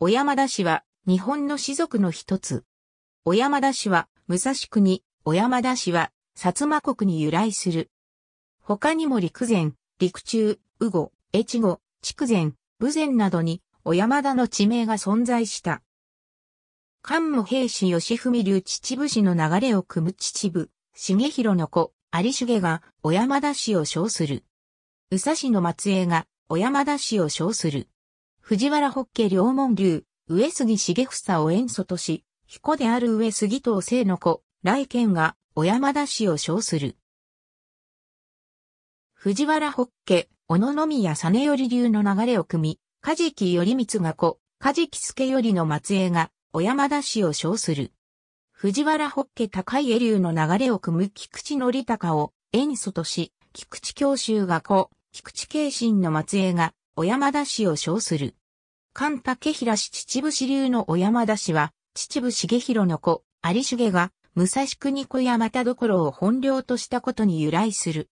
小山田氏は、日本の士族の一つ。小山田氏は、武蔵国、小山田氏は、薩摩国に由来する。他にも陸前、陸中、宇後、越後、筑前、武前などに、小山田の地名が存在した。関武平氏義文流秩父氏の流れを組む秩父、重弘の子、有重が小山田氏を称する。宇佐氏の末裔が小山田氏を称する。藤原北家両門流、上杉重房を演祖とし、彦である上杉東生の子、来賢が、小山田氏を称する。藤原北家、小野宮実頼流の流れを組み、梶木頼光が子、梶木助頼の末裔が、小山田氏を称する。藤原北家高家流の流れを組む菊池則隆を、演祖とし、菊池教習が子、菊池慶信の末裔が、小山田氏を称する。菅竹平氏秩父支流の小山田氏は、秩父重弘の子、有重が、武蔵国小山田所を本領としたことに由来する。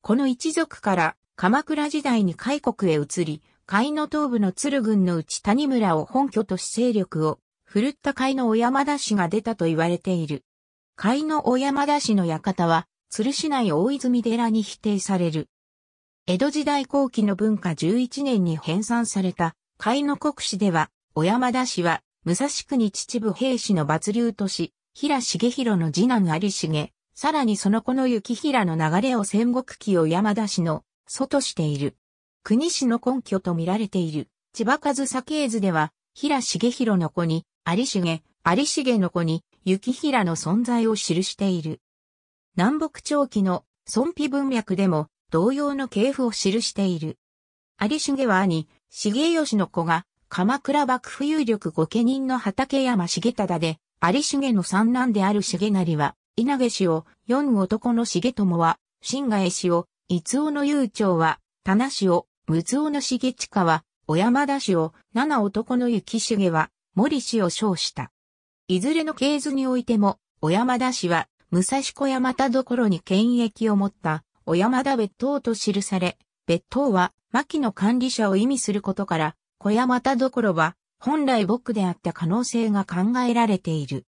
この一族から、鎌倉時代に開国へ移り、海の東部の鶴郡のうち谷村を本拠とし勢力を、振るった海の小山田氏が出たと言われている。海の小山田氏の館は、鶴市内大泉寺に否定される。江戸時代後期の文化11年に編纂された、甲の国史では、小山田氏は、武蔵国秩父平氏の抜流都市、平重弘の次男有重、さらにその子の雪平の流れを戦国期を山田氏の、祖としている。国史の根拠と見られている、千葉和系図では、平重弘の子に、有重、有重の子に、雪平の存在を記している。南北朝期の、孫皮文脈でも、同様の系譜を記している。有重は兄、重義の子が、鎌倉幕府有力御家人の畠山重忠で、有重の三男である重成は、稲毛氏を、四男の重友は、新賀江氏を、伊津尾の悠長は、棚氏を、六尾の重近は、小山田氏を、七男の雪重は、森氏を称した。いずれの系図においても、小山田氏は、武蔵小山田所に権益を持った小山田別当と記され、別当は、牧の管理者を意味することから、小山田どころは、本来僕であった可能性が考えられている。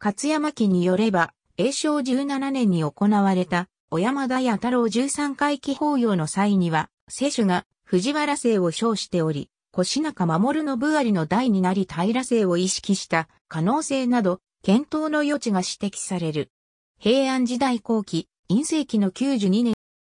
勝山記によれば、永正17年に行われた、小山田や太郎13回忌法要の際には、世主が藤原姓を称しており、腰中守の部ありの代になり平姓を意識した可能性など、検討の余地が指摘される。平安時代後期、陰世紀の92年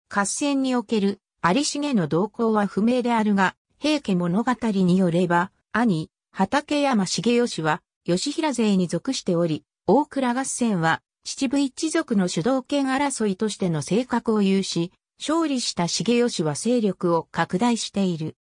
合戦における有重の動向は不明であるが、平家物語によれば、兄、畠山重義は、義平勢に属しており、大倉合戦は、秩父一族の主導権争いとしての性格を有し、勝利した重義は勢力を拡大している。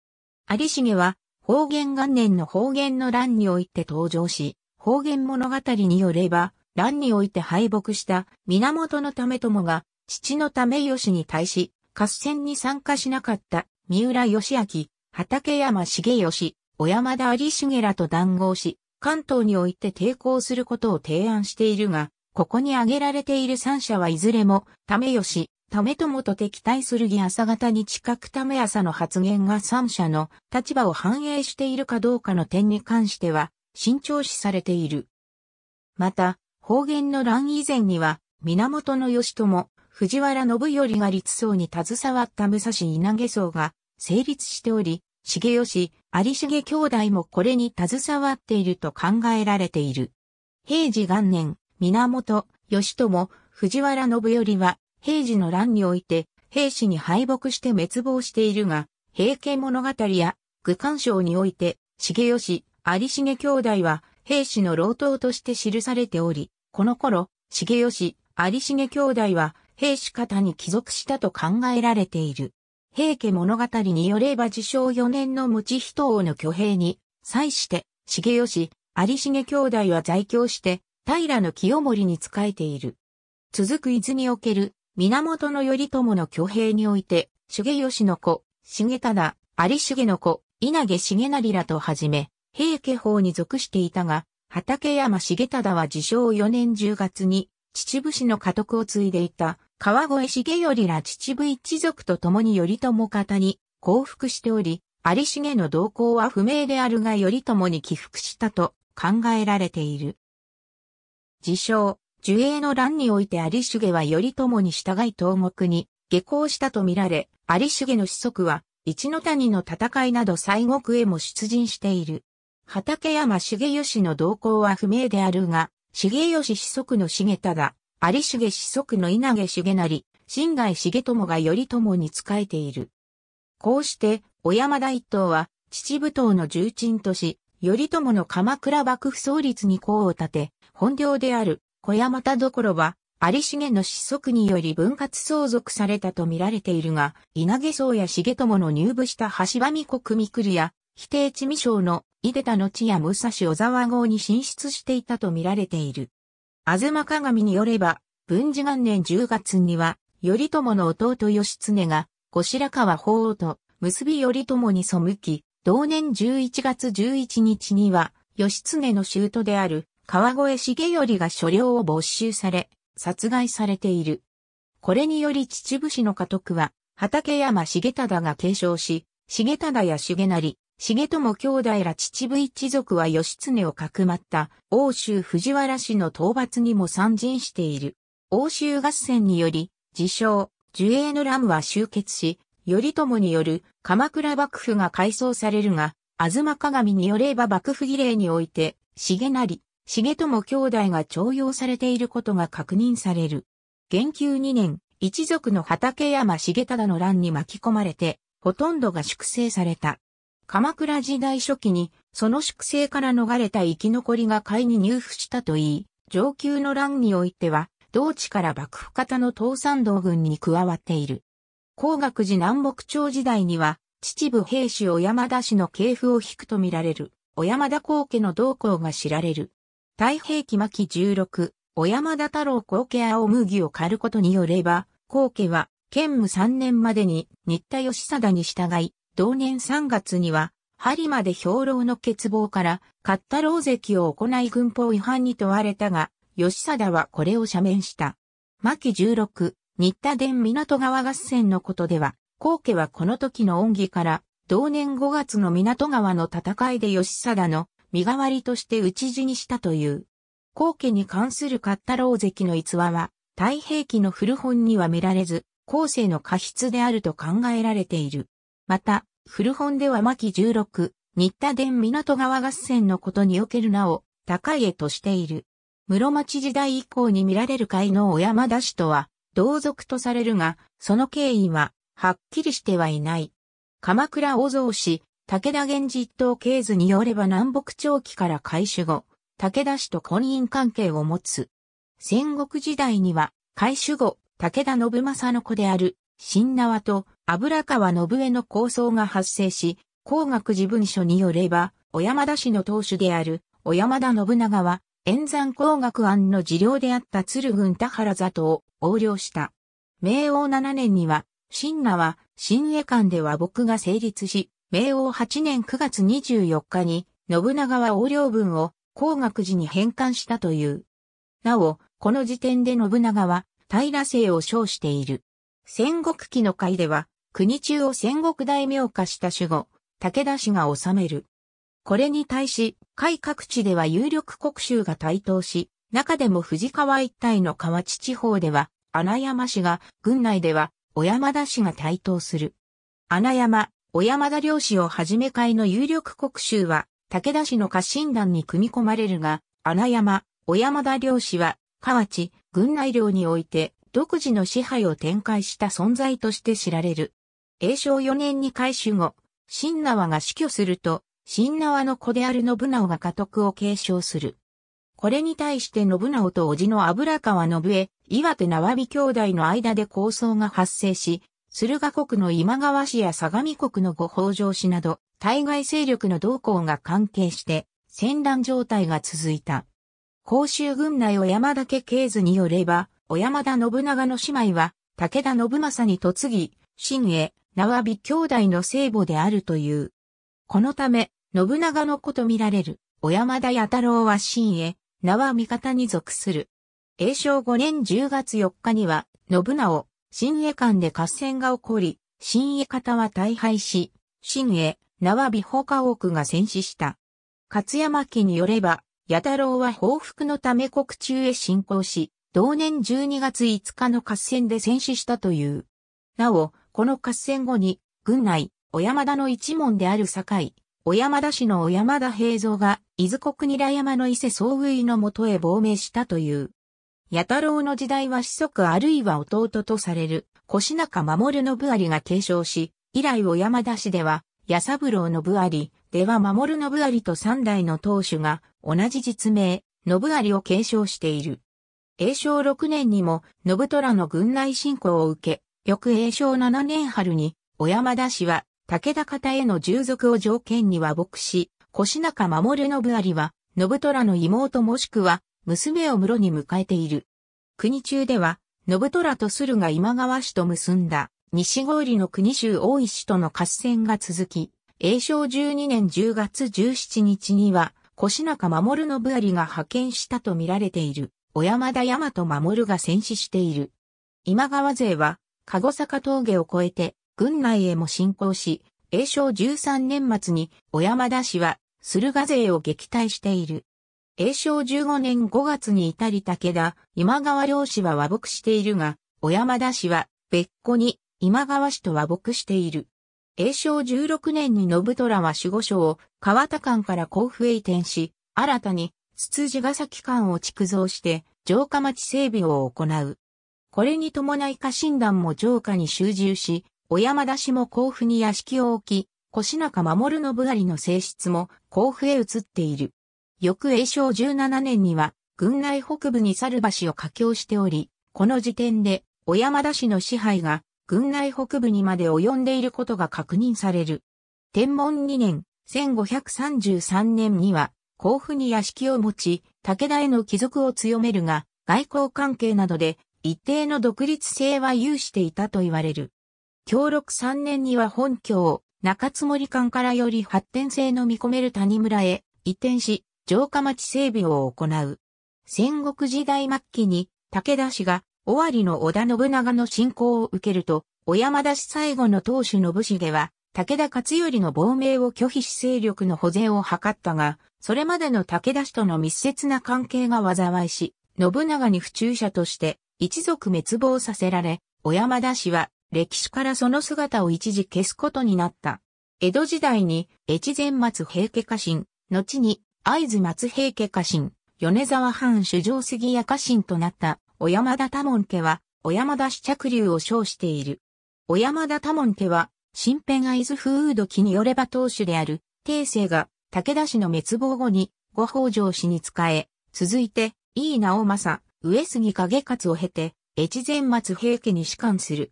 有重は、方言元年の方言の乱において登場し、方言物語によれば、乱において敗北した源のためともが父のため義に対し、合戦に参加しなかった三浦義明、畠山重義、小山田有重らと談合し、関東において抵抗することを提案しているが、ここに挙げられている三者はいずれも、為吉、為友と敵対する義朝方に近く為朝の発言が三者の立場を反映しているかどうかの点に関しては、慎重視されている。また、方言の乱以前には、源義朝、藤原信頼が立宗に携わった武蔵稲毛荘が成立しており、重吉、有重兄弟もこれに携わっていると考えられている。平治元年、源、義朝、藤原信頼は、平治の乱において、平氏に敗北して滅亡しているが、平家物語や、愚官賞において、重吉、有重兄弟は、平氏の老頭として記されており、この頃、重吉、有重兄弟は、兵士方に帰属したと考えられている。平家物語によれば自称4年の持人王の挙兵に、際して、重吉、有重兄弟は在京して、平の清盛に仕えている。続く伊豆における、源頼朝の挙兵において、重吉の子、重忠、有重の子、稲毛重成らとはじめ、平家法に属していたが、畠山重忠は自称4年10月に、秩父氏の家督を継いでいた川越重頼ら秩父一族と共に頼朝方に降伏しており、有重の動向は不明であるが頼朝に起伏したと考えられている。自称、樹影の乱において有重は頼朝に従い東国に下校したとみられ、有重の子息は一の谷の戦いなど西国へも出陣している。畠山重義の動向は不明であるが、重義子息の重忠、有重子息の稲毛重成、新外重友が頼朝に仕えている。こうして、小山田一党は、秩父島の重鎮とし、頼朝の鎌倉幕府創立に功を立て、本領である小山田所は、有重の子息により分割相続されたと見られているが、稲毛宗や重友の入部した橋場美国御栗や、否定地味省の井出田の地や武蔵小沢郷に進出していたと見られている。あずま鏡によれば、文治元年10月には、頼朝の弟義経が、後白河法皇と結び頼朝に背き、同年11月11日には、義経の舅である川越重頼が所領を没収され、殺害されている。これにより秩父市の家督は、畠山重忠が継承し、重忠や重成、重友兄弟ら秩父一族は義経をかくまった欧州藤原氏の討伐にも参陣している。欧州合戦により、自称、樹影の乱は終結し、頼朝による鎌倉幕府が改装されるが、東鏡によれば幕府儀礼において、重成、重友兄弟が徴用されていることが確認される。元久2年、一族の畠山重忠の乱に巻き込まれて、ほとんどが粛清された。鎌倉時代初期に、その粛清から逃れた生き残りが会に入府したといい、上級の乱においては、同地から幕府方の東山道軍に加わっている。光学寺南北朝時代には、秩父平氏小山田氏の系譜を引くとみられる、小山田皇家の動向が知られる。太平記巻16、小山田太郎光家青麦を狩ることによれば、皇家は、建務3年までに、新田義貞に従い、同年3月には、針まで兵糧の欠乏から、カッタロ関を行い軍法違反に問われたが、吉貞はこれを赦免した。牧16、新田伝港川合戦のことでは、皇家はこの時の恩義から、同年5月の港川の戦いで吉貞の身代わりとして討ち死にしたという。皇家に関するカッタロ関の逸話は、太平記の古本には見られず、後世の過失であると考えられている。また、古本では牧16、新田電港川合戦のことにおける名を高家としている。室町時代以降に見られる海の小山田氏とは同族とされるが、その経緯ははっきりしてはいない。鎌倉大蔵氏、武田源氏一等経図によれば南北朝期から改始後、武田氏と婚姻関係を持つ。戦国時代には、改始後、武田信正の子である、新縄と油川信江の構想が発生し、工学寺文書によれば、小山田氏の当主である、小山田信長は、炎山工学案の事療であった鶴郡田原里を横領した。明王七年には、新名は、新江館では僕が成立し、明王八年九月二十四日に、信長は横領文を工学寺に返還したという。なお、この時点で信長は、平姓を称している。戦国期の回では、国中を戦国大名化した守護、武田氏が治める。これに対し、海各地では有力国衆が台頭し、中でも藤川一帯の河内地方では、穴山氏が、軍内では、小山田氏が台頭する。穴山、小山田領氏をはじめ会の有力国衆は、武田氏の家臣団に組み込まれるが、穴山、小山田領氏は、河内、軍内領において、独自の支配を展開した存在として知られる。永正4年に改修後、新縄が死去すると、新縄の子である信直が家督を継承する。これに対して信直と叔父の油川信江、岩手縄美兄弟の間で抗争が発生し、駿河国の今川氏や相模国の御北条氏など、対外勢力の動向が関係して、戦乱状態が続いた。甲州軍内小山田家系図によれば、小山田信長の姉妹は、武田信正に嫁ぎ、新へ、縄び兄弟の聖母であるという。このため、信長の子と見られる、小山田弥太郎は真へ、縄味方に属する。永正5年10月4日には、信長、新栄間で合戦が起こり、新栄方は大敗し、新栄、縄美放火王区が戦死した。勝山家によれば、弥太郎は報復のため国中へ進行し、同年12月5日の合戦で戦死したという。なお、この合戦後に、軍内、小山田の一門である堺、小山田氏の小山田平蔵が、伊豆国ら山の伊勢総尉のもとへ亡命したという。八太郎の時代は子息あるいは弟とされる、越中守信有が継承し、以来小山田氏では、八三郎信有、では守信有と三代の当主が、同じ実名、信有を継承している。永正六年にも、信虎の軍内侵攻を受け、翌永正7年春に、小山田氏は、武田方への従属を条件に和睦し、品中守信有は、信虎の妹もしくは、娘を室に迎えている。国中では、信虎と駿河今川氏と結んだ、西郡の国州大石との合戦が続き、永正12年10月17日には、品中守信有が派遣したと見られている、小山田大和守が戦死している。今川勢は、籠坂峠を越えて、郡内へも侵攻し、永正13年末に小山田氏は駿河勢を撃退している。永正15年5月に至り武田、今川領氏は和睦しているが、小山田氏は別個に今川氏と和睦している。永正16年に信虎は守護所を川田間から甲府へ移転し、新たに筒地ヶ崎間を築造して城下町整備を行う。これに伴い家臣団も城下に集中し、小山田氏も甲府に屋敷を置き、腰中守信りの性質も甲府へ移っている。翌永正17年には、軍内北部に猿橋を架橋しており、この時点で、小山田氏の支配が、軍内北部にまで及んでいることが確認される。天文2年、1533年には、甲府に屋敷を持ち、武田への帰属を強めるが、外交関係などで一定の独立性は有していたと言われる。協力3年には本拠を中津森間からより発展性の見込める谷村へ移転し、城下町整備を行う。戦国時代末期に武田氏が尾張の織田信長の進行を受けると、小山田氏最後の当主信重は、武田勝頼の亡命を拒否し勢力の保全を図ったが、それまでの武田氏との密接な関係が災いし、信長に不注者として一族滅亡させられ、小山田氏は歴史からその姿を一時消すことになった。江戸時代に越前松平家家臣、後に会津松平家家臣、米沢藩主上杉屋家臣となった小山田多門家は小山田氏着流を称している。小山田多門家は新編会津風土記によれば当主である帝政が武田氏の滅亡後にご北条氏に仕え、続いて、井伊直政、上杉景勝を経て、越前松平家に仕官する。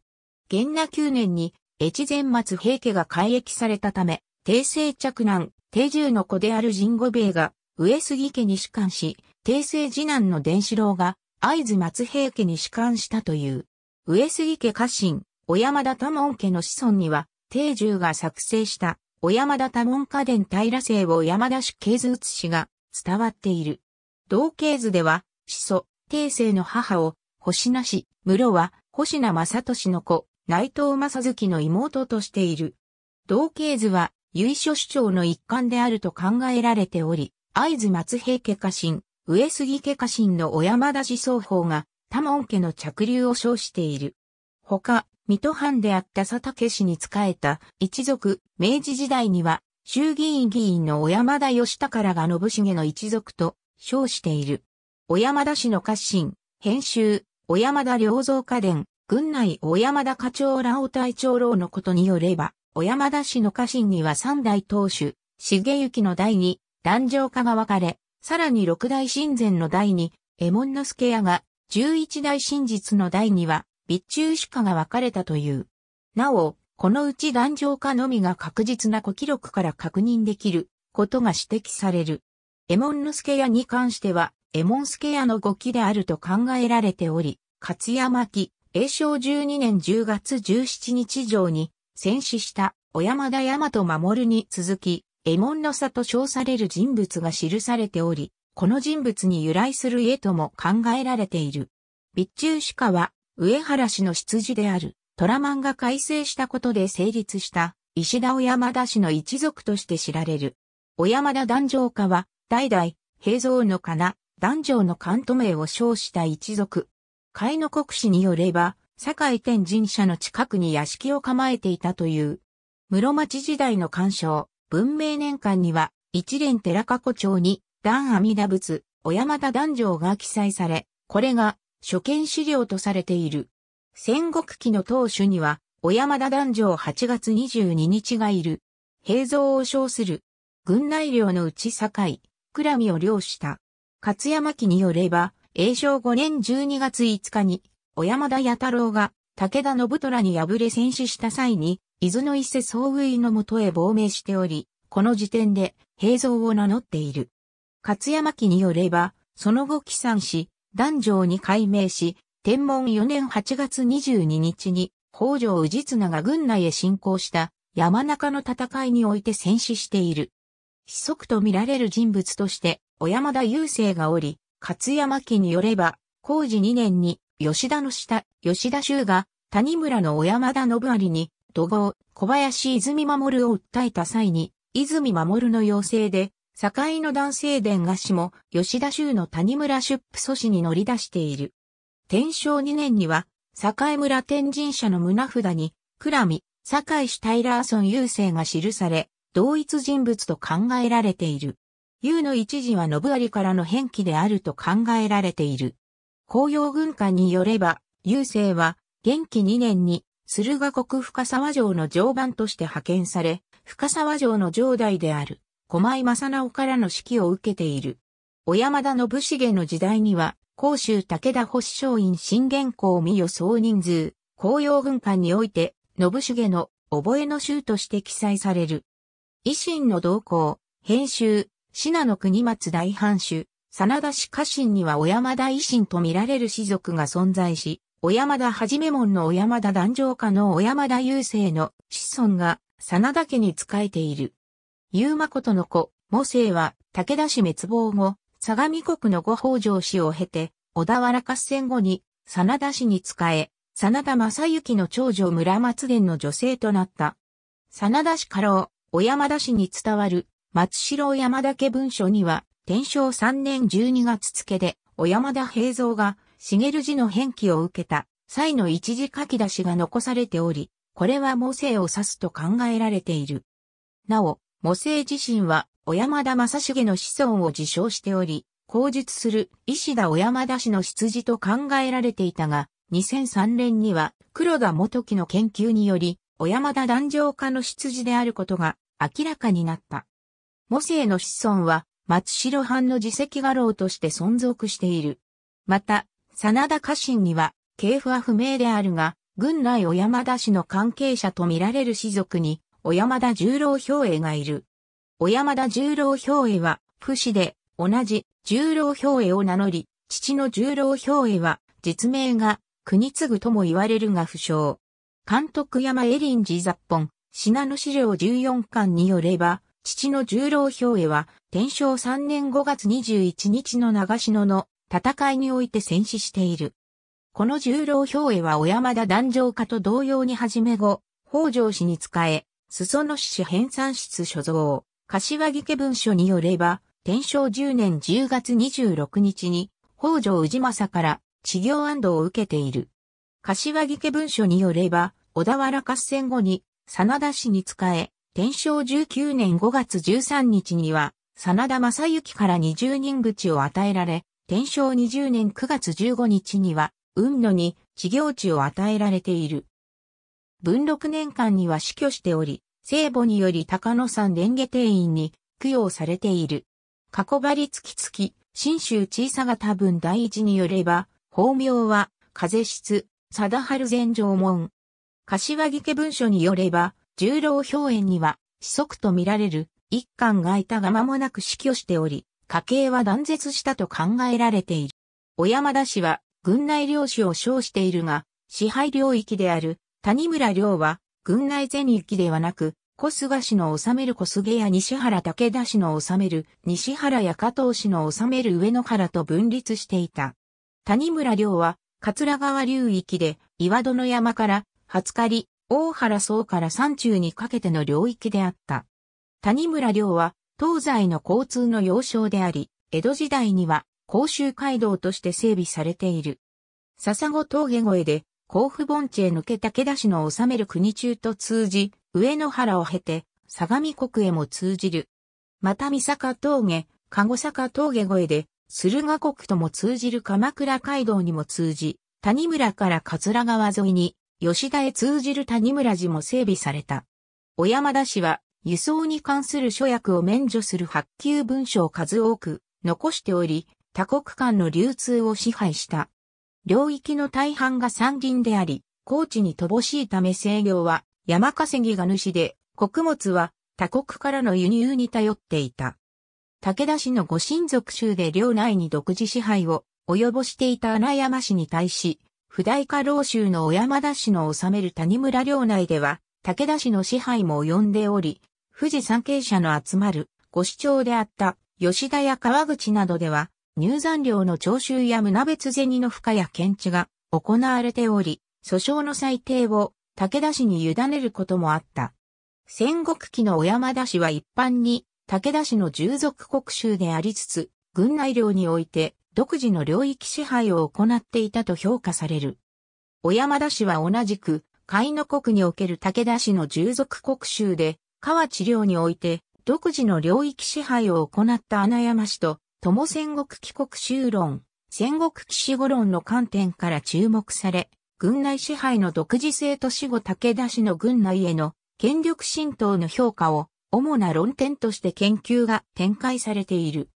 元那9年に越前松平家が改易されたため、帝政嫡男、帝住の子である神五兵衛が上杉家に仕官し、帝政次男の伝四郎が会津松平家に仕官したという。上杉家家臣、小山田多門家の子孫には、帝住が作成した小山田多門家伝平姓を山田氏系図写しが伝わっている。同系図では、始祖、帝政の母を、星名氏、室は、星名正俊の子、内藤正月の妹としている。同系図は、由緒主張の一環であると考えられており、会津松平家家臣、上杉家家臣の小山田氏双方が、多門家の着流を称している。他、水戸藩であった佐竹氏に仕えた一族、明治時代には、衆議院議員の小山田義らが信繁の一族と称している。小山田氏の家臣、編集、小山田良造家電、軍内小山田課長らお隊長老のことによれば、小山田氏の家臣には三代当主、重幸の代に、壇上家が分かれ、さらに六代神前の代に、右門之助屋が、十一代真実の代には、備中主家が分かれたという。なお、このうち壇上家のみが確実な古記録から確認できることが指摘される。右門之助屋に関しては、エモンスケアの語記であると考えられており、勝山記、永正12年10月17日上に、戦死した小山田大和守に続き、エモンの差と称される人物が記されており、この人物に由来する家とも考えられている。備中鹿は、上原氏の出自である、トラマンが改正したことで成立した、石田小山田氏の一族として知られる。小山田壇上家は、代々、平蔵のかな、男女の関都名を称した一族。海の国史によれば、堺天神社の近くに屋敷を構えていたという。室町時代の干渉、文明年間には、一連寺加古町に、段阿弥陀仏、小山田男女が記載され、これが、初見資料とされている。戦国期の当主には、小山田男女8月22日がいる。平蔵を称する。軍内領のうち堺、倉見を領した。勝山記によれば、永正5年12月5日に、小山田八太郎が武田信虎に敗れ戦死した際に、伊豆の伊勢総井のもとへ亡命しており、この時点で平蔵を名乗っている。勝山記によれば、その後帰参し、壇上に改名し、天文4年8月22日に、北条氏綱が軍内へ侵攻した山中の戦いにおいて戦死している。子息と見られる人物として、小山田雄生がおり、勝山家によれば、工事2年に、吉田の下、吉田衆が、谷村の小山田信有に、土豪、小林泉守を訴えた際に、泉守の要請で、境の男性伝賀氏も、吉田州の谷村出府阻止に乗り出している。天正2年には、境村天神社の胸札に、倉見、堺市タイラーソン雄星が記され、同一人物と考えられている。優の一時は信有からの変化であると考えられている。紅葉軍艦によれば、優星は、元気2年に、駿河国深沢城の常番として派遣され、深沢城の城代である、小井正直からの指揮を受けている。小山田信繁の時代には、甲州武田保守院新元公御予想人数、紅葉軍艦において、信繁の覚えの州として記載される。維新の動向、編集、信濃国松大藩主、真田氏家臣には小山田維新と見られる氏族が存在し、小山田はじめ門の小山田壇上家の小山田雄生の子孫が真田家に仕えている。優馬ことの子、母生は武田氏滅亡後、相模国の御北条氏を経て、小田原合戦後に真田氏に仕え、真田正幸の長女村松源の女性となった。真田氏家老、小山田氏に伝わる松代山田家文書には、天正3年12月付で、小山田平蔵が、茂寺の返記を受けた、際の一時書き出しが残されており、これは母性を指すと考えられている。なお、母性自身は、小山田正重の子孫を自称しており、口述する石田小山田氏の出自と考えられていたが、2003年には黒田元樹の研究により、小山田壇上家の出自であることが明らかになった。モセイの子孫は、松代藩の自責画廊として存続している。また、真田家臣には、系譜は不明であるが、軍内小山田氏の関係者と見られる士族に、小山田十郎兵衛がいる。小山田十郎兵衛は、不死で、同じ十郎兵衛を名乗り、父の十郎兵衛は、実名が、国継ぐとも言われるが不詳。監督山エリンジ雑本、品の資料14巻によれば、父の十郎兵衛は、天正3年5月21日の長篠の戦いにおいて戦死している。この十郎兵衛は小山田壇上家と同様に始め後、北条氏に仕え、裾野市編纂室所蔵、柏木家文書によれば、天正10年10月26日に、北条氏政から治療安堵を受けている。柏木家文書によれば、小田原合戦後に、真田氏に仕え、天正19年5月13日には、真田正幸から20人口を与えられ、天正20年9月15日には、雲野に事業地を与えられている。文禄年間には死去しており、聖母により高野山蓮華庭院に供養されている。過去張り月き、新州小さが多分第一によれば、法名は、風室、貞春前上門。柏木家文書によれば、十郎表演には、子息と見られる一貫がいたが間もなく死去しており、家計は断絶したと考えられている。小山田氏は、軍内領主を称しているが、支配領域である谷村領は、軍内全域ではなく、小菅氏の治める小菅や西原武田氏の治める西原や加藤氏の治める上野原と分立していた。谷村領は、桂川流域で岩戸の山から、初狩り、大原総から山中にかけての領域であった。谷村領は東西の交通の要衝であり、江戸時代には甲州街道として整備されている。笹子峠越えで甲府盆地へ抜け武田氏の治める国中と通じ、上野原を経て相模国へも通じる。また三坂峠、籠坂峠越えで駿河国とも通じる鎌倉街道にも通じ、谷村から桂川沿いに吉田へ通じる谷村寺も整備された。小山田氏は輸送に関する諸役を免除する発給文書を数多く残しており、他国間の流通を支配した。領域の大半が山林であり、高地に乏しいため制御は山稼ぎが主で、穀物は他国からの輸入に頼っていた。武田氏のご親族州で領内に独自支配を及ぼしていた穴山氏に対し、不代家老州の小山田氏の治める谷村領内では、武田氏の支配も及んでおり、富士山系者の集まる、ご市長であった吉田や川口などでは、入山料の徴収や胸別銭の負荷や検知が行われており、訴訟の裁定を武田氏に委ねることもあった。戦国期の小山田氏は一般に武田氏の従属国衆でありつつ、軍内領において独自の領域支配を行っていたと評価される。小山田氏は同じく、甲斐の国における武田氏の従属国州で、河治領において、独自の領域支配を行った穴山氏と、友戦国帰国州論、戦国騎士語論の観点から注目され、軍内支配の独自性と死後武田氏の軍内への権力浸透の評価を主な論点として研究が展開されている。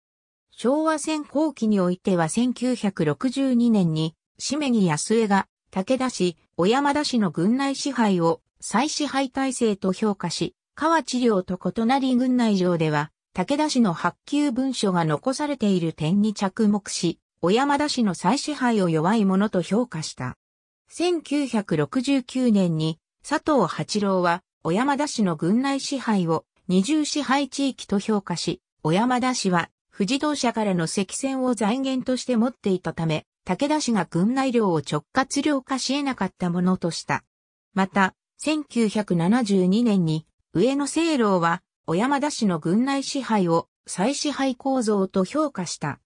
昭和戦後期においては1962年に、しめぎやすえが、武田市、小山田市の軍内支配を再支配体制と評価し、河治領と異なり軍内上では、武田氏の発給文書が残されている点に着目し、小山田氏の再支配を弱いものと評価した。1969年に佐藤八郎は小山田氏の軍内支配を二重支配地域と評価し、小山田氏は富士同社からの積線を財源として持っていたため、武田氏が軍内領を直轄領化し得なかったものとした。また、1972年に、上野清老は、小山田氏の軍内支配を再支配構造と評価した。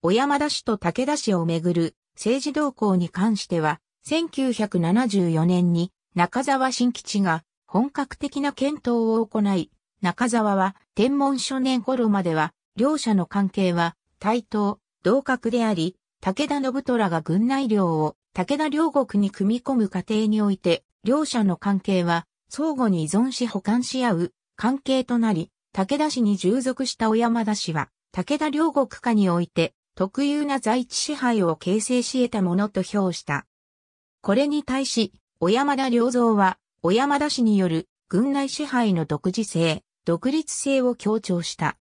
小山田氏と武田氏をめぐる政治動向に関しては、1974年に中沢新吉が本格的な検討を行い、中沢は天文初年頃までは両者の関係は対等、同格であり、武田信虎が軍内領を武田両国に組み込む過程において、両者の関係は相互に依存し補完し合う関係となり、武田氏に従属した小山田氏は、武田両国下において特有な在地支配を形成し得たものと評した。これに対し、小山田良造は、小山田氏による軍内支配の独自性、独立性を強調した。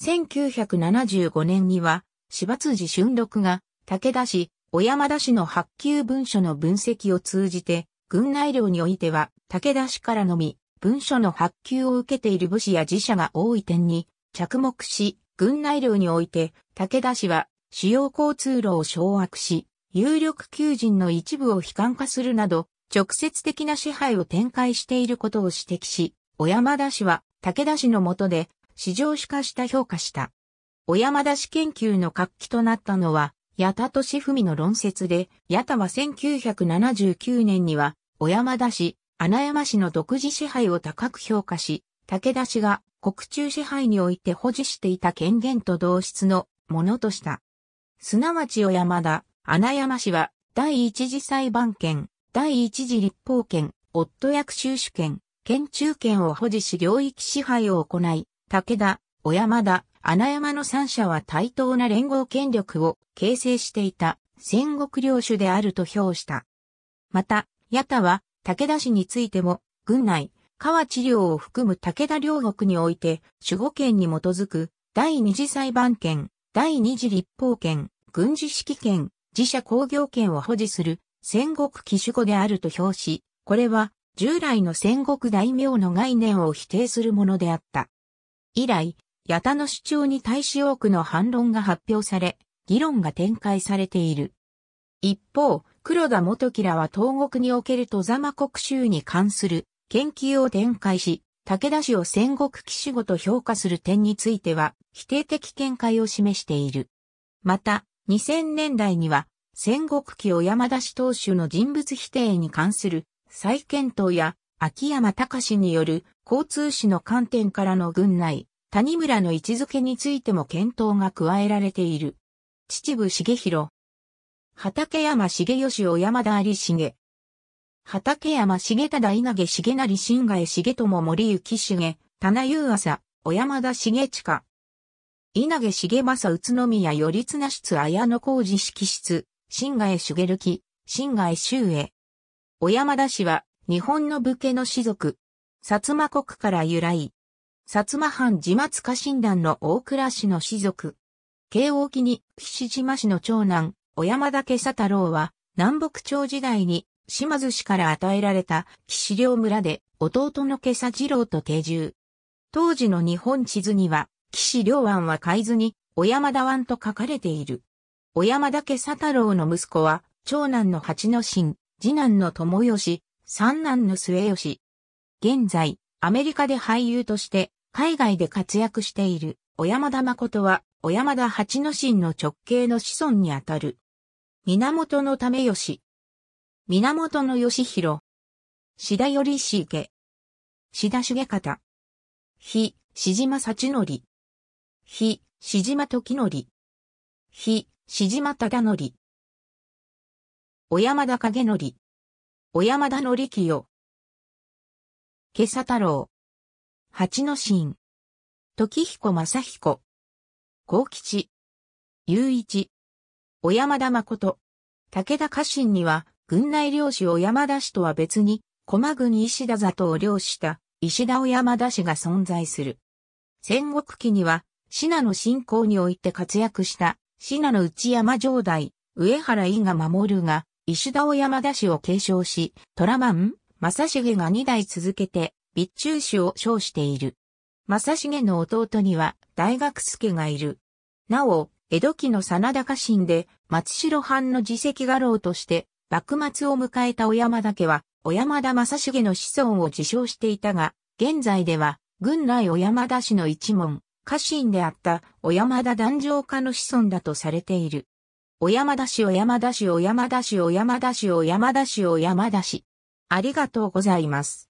1975年には、柴辻俊六が、武田氏、小山田氏の発給文書の分析を通じて、軍内領においては、武田氏からのみ、文書の発給を受けている武士や自社が多い点に、着目し、軍内領において、武田氏は、主要交通路を掌握し、有力求人の一部を悲観化するなど、直接的な支配を展開していることを指摘し、小山田氏は、武田氏の下で、市場主化した評価した。小山田氏研究の活気となったのは、矢田敏文の論説で、矢田は1979年には、小山田氏、穴山氏の独自支配を高く評価し、武田氏が国中支配において保持していた権限と同質のものとした。すなわち小山田、穴山氏は、第一次裁判権、第一次立法権、夫役収主権、県中権を保持し領域支配を行い、武田、小山田、穴山の三者は対等な連合権力を形成していた戦国領主であると評した。また、矢田は武田氏についても、軍内、川治領を含む武田領国において、守護権に基づく第二次裁判権、第二次立法権、軍事指揮権、自社工業権を保持する戦国機種語であると評し、これは従来の戦国大名の概念を否定するものであった。以来、八田の主張に対し多くの反論が発表され、議論が展開されている。一方、黒田元吉らは東国における戸様国衆に関する研究を展開し、武田氏を戦国騎士ごと評価する点については否定的見解を示している。また、2000年代には戦国期を山田氏当主の人物否定に関する再検討や秋山隆による交通史の観点からの軍内、谷村の位置づけについても検討が加えられている。秩父重弘。畠山重義小山田有重。畠山重忠稲毛重成新外重友森幸重、棚優朝、小山田重近。稲毛重政宇都宮頼綱室綾野浩二式室、新外茂木、新外周へ。小山田氏は、日本の武家の士族、薩摩国から由来。薩摩藩自末家臣団の大倉氏の氏族。慶応期に岸島氏の長男、小山田家佐太郎は、南北朝時代に島津氏から与えられた岸領村で弟の家佐次郎と定住。当時の日本地図には、岸領湾は海図に、小山田湾と書かれている。小山田家佐太郎の息子は、長男の八之進、次男の友吉、三男の末吉、現在、アメリカで俳優として海外で活躍している小山田誠は小山田八之進の直系の子孫にあたる。源のため吉。源の義弘。志田よりしげ。志田重方。日、志島幸則。日、志島時則。日、志島忠則。小山田影則。小山田則清。今朝太郎。八の神。時彦正彦。幸吉。雄一。小山田誠。武田家臣には、軍内領主小山田氏とは別に、駒郡石田里を領した石田小山田氏が存在する。戦国期には、信濃侵攻において活躍した信濃内山城代、上原伊が守るが、石田小山田氏を継承し、虎マン、正重が2代続けて、備中氏を称している。正重の弟には、大学助がいる。なお、江戸期の真田家臣で、松代藩の自責画廊として、幕末を迎えた小山田家は、小山田正重の子孫を自称していたが、現在では、軍来小山田氏の一門、家臣であった小山田壇上家の子孫だとされている。小山田氏小山田氏小山田氏小山田氏小山田氏小山田氏。ありがとうございます。